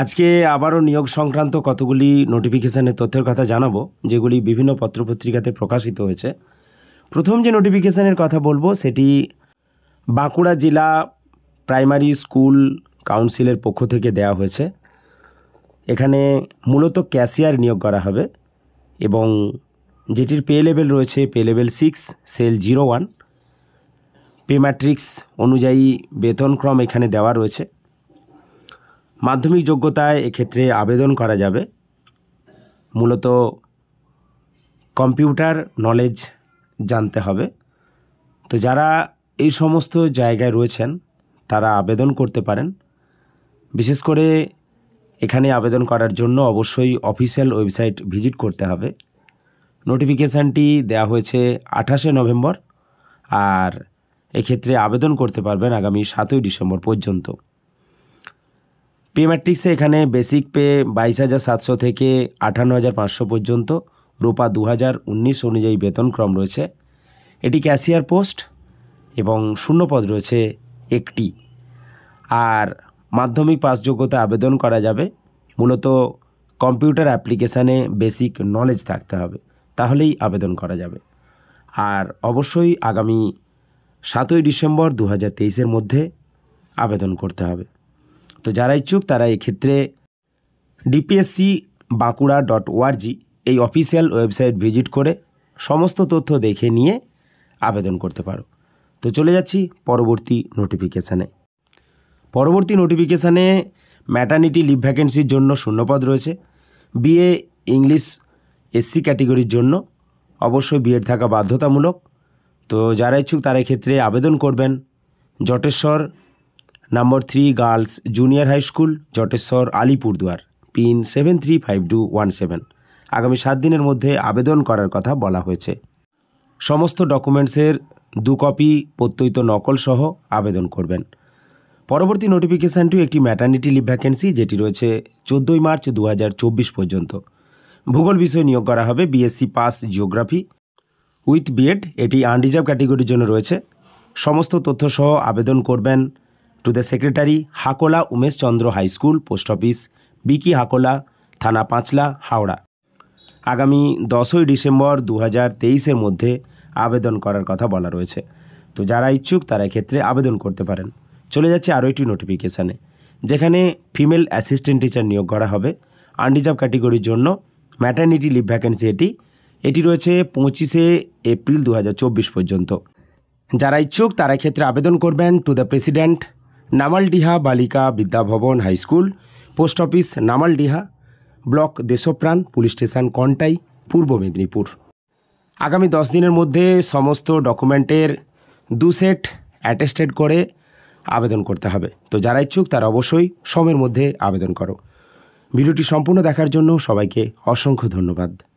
আজকে আবারও নিয়োগ সংক্রান্ত কতগুলি নোটিফিকেশানের তথ্যের কথা জানাবো যেগুলি বিভিন্ন পত্রপত্রিকাতে প্রকাশিত হয়েছে প্রথম যে নোটিফিকেশানের কথা বলবো সেটি বাঁকুড়া জেলা প্রাইমারি স্কুল কাউন্সিলের পক্ষ থেকে দেয়া হয়েছে এখানে মূলত ক্যাশিয়ার নিয়োগ করা হবে এবং যেটির পে লেভেল রয়েছে পে লেভেল সিক্স সেল জিরো ওয়ান পে ম্যাট্রিক্স অনুযায়ী বেতনক্রম এখানে দেওয়া রয়েছে মাধ্যমিক যোগ্যতায় এক্ষেত্রে আবেদন করা যাবে মূলত কম্পিউটার নলেজ জানতে হবে তো যারা এই সমস্ত জায়গায় রয়েছেন তারা আবেদন করতে পারেন বিশেষ করে এখানে আবেদন করার জন্য অবশ্যই অফিসিয়াল ওয়েবসাইট ভিজিট করতে হবে নোটিফিকেশানটি দেয়া হয়েছে আঠাশে নভেম্বর আর এক্ষেত্রে আবেদন করতে পারবেন আগামী সাতই ডিসেম্বর পর্যন্ত পে ম্যাট্রিক্সে এখানে বেসিক পে বাইশ হাজার সাতশো থেকে আঠান্ন হাজার পাঁচশো পর্যন্ত রোপা দু হাজার উনিশ অনুযায়ী বেতনক্রম রয়েছে এটি ক্যাশিয়ার পোস্ট এবং শূন্যপদ রয়েছে একটি আর মাধ্যমিক পাসযোগ্যতা আবেদন করা যাবে মূলত কম্পিউটার অ্যাপ্লিকেশানে বেসিক নলেজ থাকতে হবে তাহলেই আবেদন করা যাবে আর অবশ্যই আগামী সাতই ডিসেম্বর দু হাজার তেইশের মধ্যে আবেদন করতে হবে তো যারা ইচ্ছুক তারা এক্ষেত্রে ডিপিএসসি বাঁকুড়া ডট ওআরজি এই অফিসিয়াল ওয়েবসাইট ভিজিট করে সমস্ত তথ্য দেখে নিয়ে আবেদন করতে পারো তো চলে যাচ্ছি পরবর্তী নোটিফিকেশানে পরবর্তী নোটিফিকেশানে ম্যাটার্নিটি লিভ ভ্যাকেন্সির জন্য শূন্যপদ রয়েছে বিএ ইংলিশ এসসি ক্যাটেগরির জন্য অবশ্যই বিএড থাকা বাধ্যতামূলক তো যারা ইচ্ছুক তারা ক্ষেত্রে আবেদন করবেন Jateswar number three girls junior high school Jateswar Alipurduar pin seven three five two one seven আগামী সাত দিনের মধ্যে আবেদন করার কথা বলা হয়েছে সমস্ত ডকুমেন্টসের দু কপি প্রত্যয়িত নকলসহ আবেদন করবেন পরবর্তী নোটিফিকেশানটি একটি ম্যাটার্নিটি লিভ ভ্যাকেন্সি যেটি রয়েছে চোদ্দোই মার্চ দু পর্যন্ত ভূগোল বিষয়ে নিয়োগ করা হবে BSc pass geography with BEd এটি আনরিজার্ভ ক্যাটেগরির জন্য রয়েছে সমস্ত তথ্যসহ আবেদন করবেন to the secretary Hakola Umesh Chandra high school post office Biki Hakola থানা পাঁচলা হাওড়া আগামী দশই ডিসেম্বর দু হাজার তেইশের মধ্যে আবেদন করার কথা বলা রয়েছে তো যারা ইচ্ছুক তারা ক্ষেত্রে আবেদন করতে পারেন চলে যাচ্ছে আরও একটি নোটিফিকেশানে যেখানে ফিমেল অ্যাসিস্ট্যান্ট টিচার নিয়োগ করা হবে আনরিজার্ভ ক্যাটেগরির জন্য ম্যাটার্নিটি লিভ ভ্যাকেন্সি এটি এটি রয়েছে পঁচিশে এপ্রিল দু পর্যন্ত যারা ইচ্ছুক তারা ক্ষেত্রে আবেদন করবেন to the president Namaldiha Balika Vidyabhavan high school post office Namaldiha block Deshpran police station Contai Purba Medinipur আগামী দশ দিনের মধ্যে সমস্ত ডকুমেন্টের দু সেট অ্যাটেস্টেড করে আবেদন করতে হবে তো যারা ইচ্ছুক তারা অবশ্যই সময়ের মধ্যে আবেদন করো ভিডিওটি সম্পূর্ণ দেখার জন্য সবাইকে অসংখ্য ধন্যবাদ